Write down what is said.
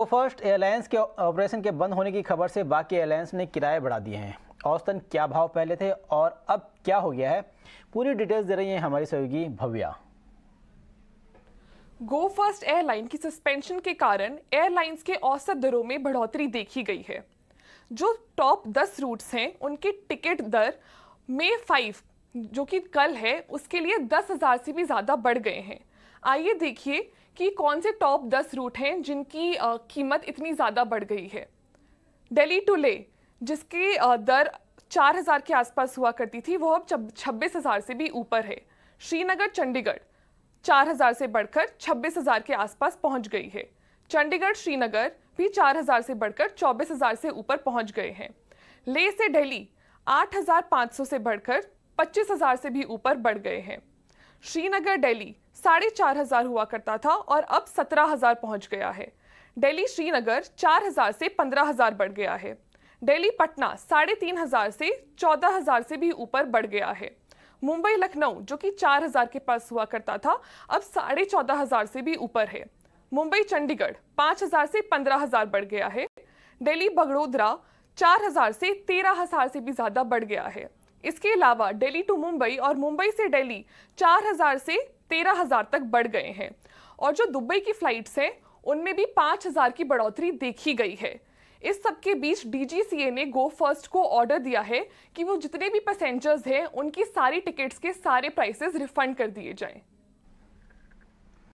वो तो first airlines के ऑपरेशन के बंद होने की खबर से बाकी एयरलाइंस ने किराए बढ़ा दिए हैं औसतन क्या भाव पहले थे और अब क्या हो गया है पूरी डिटेल्स दे रही हैं हमारी सहयोगी भव्या गो फर्स्ट एयरलाइन की सस्पेंशन के कारण एयरलाइंस के औसत दरों में बढ़ोतरी देखी गई है जो टॉप दस रूट्स हैं उनकी टिकट दर मे फाइव जो कि कल है उसके लिए दस हज़ार से भी ज़्यादा बढ़ गए हैं आइए देखिए कि कौन से टॉप दस रूट हैं जिनकी कीमत इतनी ज़्यादा बढ़ गई है दिल्ली टू ले जिसकी दर चार हजार के आसपास हुआ करती थी वह अब छब्बीस हज़ार से भी ऊपर है श्रीनगर चंडीगढ़ चार हजार से बढ़कर छब्बीस हजार के आसपास पहुंच गई है चंडीगढ़ श्रीनगर भी चार हजार से बढ़कर चौबीस हजार से ऊपर पहुंच गए हैं ले से दिल्ली सौ से बढ़कर हजार से भी ऊपर बढ़ गए हैं श्रीनगर दिल्ली साढ़े चार हज़ार हुआ करता था और अब सत्रह हज़ार पहुँच गया है दिल्ली श्रीनगर चार हज़ार से पंद्रह हज़ार बढ़ गया है दिल्ली पटना साढ़े तीन हज़ार से चौदह हज़ार से भी ऊपर बढ़ गया है मुंबई लखनऊ जो कि चार हज़ार के पास हुआ करता था अब साढ़े चौदह हज़ार से भी ऊपर है मुंबई चंडीगढ़ पाँच हज़ार से पंद्रह हज़ार बढ़ गया है दिल्ली बगड़ोदरा चार हज़ार से तेरह हज़ार से भी ज़्यादा बढ़ गया है इसके अलावा दिल्ली टू मुंबई और मुंबई से दिल्ली चार हज़ार से तेरह हज़ार तक बढ़ गए हैं और जो दुबई की फ़्लाइट्स हैं उनमें भी पाँच हज़ार की बढ़ोतरी देखी गई है इस सब के बीच डीजीसीए ने गो फर्स्ट को ऑर्डर दिया है कि वो जितने भी पैसेंजर्स हैं उनकी सारी टिकट्स के सारे प्राइसेस रिफंड कर दिए जाएं।